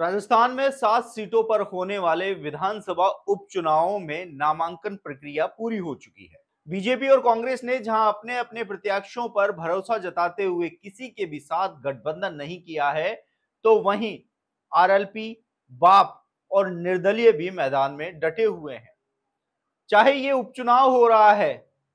राजस्थान में सात सीटों पर होने वाले विधानसभा उपचुनावों में नामांकन प्रक्रिया पूरी हो चुकी है बीजेपी और कांग्रेस ने जहां अपने अपने प्रत्याशियों पर भरोसा जताते हुए किसी के भी साथ गठबंधन नहीं किया है तो वहीं आरएलपी बाप और निर्दलीय भी मैदान में डटे हुए हैं चाहे ये उपचुनाव हो रहा है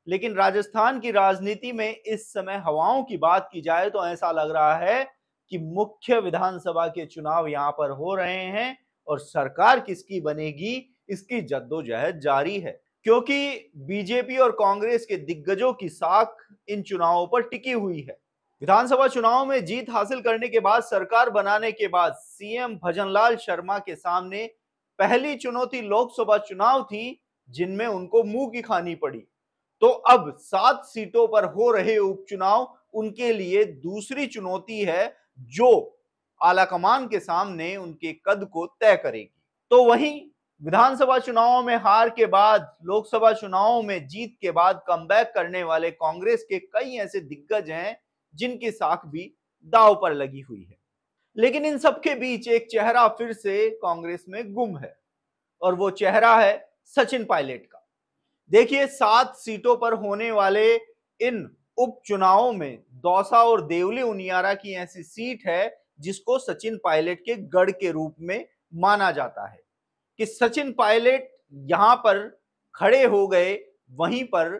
लेकिन राजस्थान की राजनीति में इस समय हवाओं की बात की जाए तो ऐसा लग रहा है कि मुख्य विधानसभा के चुनाव यहां पर हो रहे हैं और सरकार किसकी बनेगी इसकी जद्दोजहद जारी है क्योंकि बीजेपी और कांग्रेस के दिग्गजों की साख इन चुनावों पर टिकी हुई है विधानसभा चुनाव में जीत हासिल करने के बाद सरकार बनाने के बाद सीएम भजनलाल शर्मा के सामने पहली चुनौती लोकसभा चुनाव थी जिनमें उनको मुंह की खानी पड़ी तो अब सात सीटों पर हो रहे उपचुनाव उनके लिए दूसरी चुनौती है जो आलाकमान के सामने उनके कद को तय करेगी तो वहीं विधानसभा चुनावों में हार के बाद लोकसभा चुनावों में जीत के बाद कम करने वाले कांग्रेस के कई ऐसे दिग्गज हैं जिनकी साख भी दाव पर लगी हुई है लेकिन इन सबके बीच एक चेहरा फिर से कांग्रेस में गुम है और वो चेहरा है सचिन पायलट का देखिए सात सीटों पर होने वाले इन उपचुनावों में दौसा और देवली उनियारा की ऐसी सीट है जिसको सचिन पायलट के गढ़ के रूप में माना जाता है कि सचिन पायलट यहां पर खड़े हो गए वहीं पर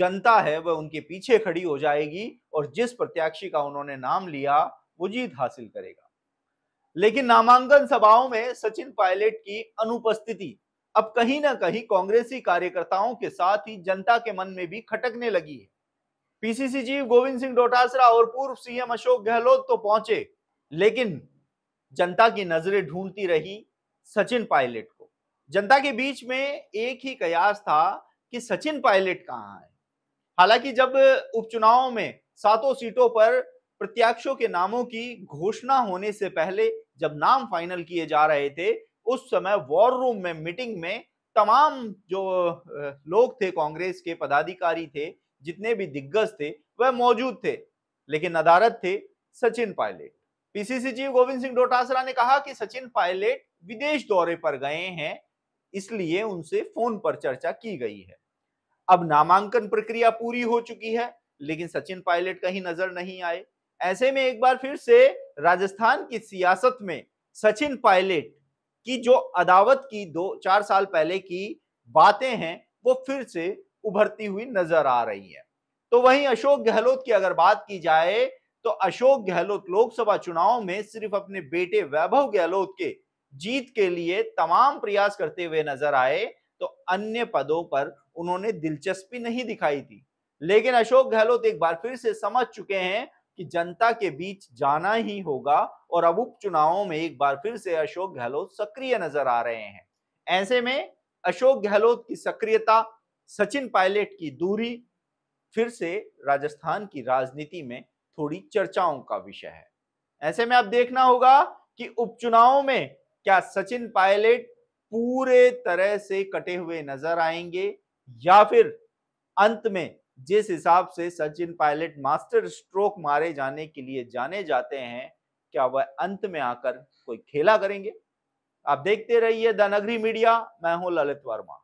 जनता है वह उनके पीछे खड़ी हो जाएगी और जिस प्रत्याशी का उन्होंने नाम लिया वो जीत हासिल करेगा लेकिन नामांकन सभाओं में सचिन पायलट की अनुपस्थिति अब कहीं ना कहीं कांग्रेसी कार्यकर्ताओं के साथ ही जनता के मन में भी खटकने लगी है पीसीसी चीफ गोविंद सिंह डोटासरा और पूर्व सीएम अशोक गहलोत तो पहुंचे लेकिन जनता की नजरें ढूंढती रही सचिन पायलट को जनता के बीच में एक ही कयास था कि सचिन पायलट कहाँ है हालांकि जब उपचुनाव में सातों सीटों पर प्रत्याशियों के नामों की घोषणा होने से पहले जब नाम फाइनल किए जा रहे थे उस समय वॉर रूम में मीटिंग में तमाम जो लोग थे कांग्रेस के पदाधिकारी थे जितने भी दिग्गज थे वह मौजूद थे लेकिन अदालत थे सचिन पायलट पीसीसी चीफ गोविंद सिंह डोटासरा ने कहा कि सचिन पायलट विदेश दौरे पर गए हैं इसलिए उनसे फोन पर चर्चा की गई है अब नामांकन प्रक्रिया पूरी हो चुकी है लेकिन सचिन पायलट कहीं नजर नहीं आए ऐसे में एक बार फिर से राजस्थान की सियासत में सचिन पायलट की जो अदावत की दो चार साल पहले की बातें हैं वो फिर से उभरती हुई नजर आ रही है तो वहीं अशोक गहलोत की अगर बात की जाए तो अशोक गहलोत लोकसभा चुनाव में सिर्फ अपने बेटे वैभव गहलोत के जीत के लिए तमाम प्रयास करते हुए नजर आए तो अन्य पदों पर उन्होंने दिलचस्पी नहीं दिखाई थी लेकिन अशोक गहलोत एक बार फिर से समझ चुके हैं कि जनता के बीच जाना ही होगा और अब उपचुनावों में एक बार फिर से अशोक गहलोत सक्रिय नजर आ रहे हैं ऐसे में अशोक गहलोत की सक्रियता सचिन पायलट की दूरी फिर से राजस्थान की राजनीति में थोड़ी चर्चाओं का विषय है ऐसे में अब देखना होगा कि उपचुनाव में क्या सचिन पायलट पूरे तरह से कटे हुए नजर आएंगे या फिर अंत में जिस हिसाब से सचिन पायलट मास्टर स्ट्रोक मारे जाने के लिए जाने जाते हैं क्या वह अंत में आकर कोई खेला करेंगे आप देखते रहिए द नगरी मीडिया मैं हूं ललित वर्मा